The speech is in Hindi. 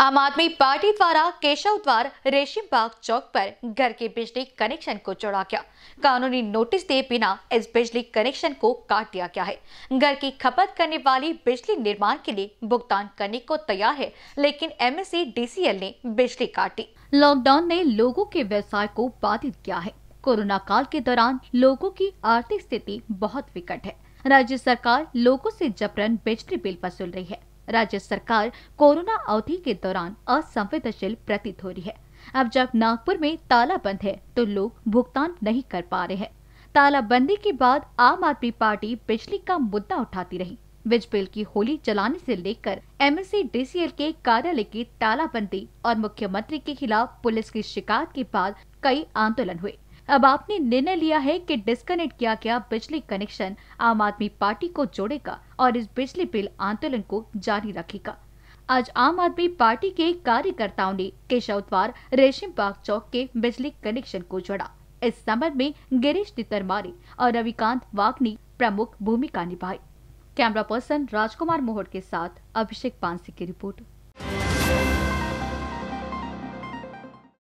आम आदमी पार्टी द्वारा केशव द्वार रेशम बाग चौक पर घर के बिजली कनेक्शन को जोड़ा गया कानूनी नोटिस दिए बिना इस बिजली कनेक्शन को काट दिया गया है घर की खपत करने वाली बिजली निर्माण के लिए भुगतान करने को तैयार है लेकिन एमएससी डीसीएल e ने बिजली काटी लॉकडाउन ने लोगो के व्यवसाय को बाधित किया है कोरोना काल के दौरान लोगों की आर्थिक स्थिति बहुत विकट है राज्य सरकार लोगों से जबरन बिजली बिल वसूल रही है राज्य सरकार कोरोना अवधि के दौरान असंवेदनशील प्रतीत हो रही है अब जब नागपुर में ताला बंद है तो लोग भुगतान नहीं कर पा रहे हैं तालाबंदी के बाद आम आदमी पार्टी बिजली का मुद्दा उठाती रही बिज बिल की होली चलाने से लेकर एमएससी डीसीएल के कार्यालय की तालाबंदी और मुख्यमंत्री के खिलाफ पुलिस की शिकायत के बाद कई आंदोलन हुए अब आपने निर्णय लिया है कि डिस्कनेक्ट किया गया बिजली कनेक्शन आम आदमी पार्टी को जोड़ेगा और इस बिजली बिल आंदोलन को जारी रखेगा आज आम आदमी पार्टी के कार्यकर्ताओं ने केशवद्वार रेशम बाग चौक के बिजली कनेक्शन को जोड़ा इस संबंध में गिरीश तितरमारी और रविकांत वाग्नी ने प्रमुख भूमिका निभाई कैमरा पर्सन राजकुमार मोहट के साथ अभिषेक पांसी की रिपोर्ट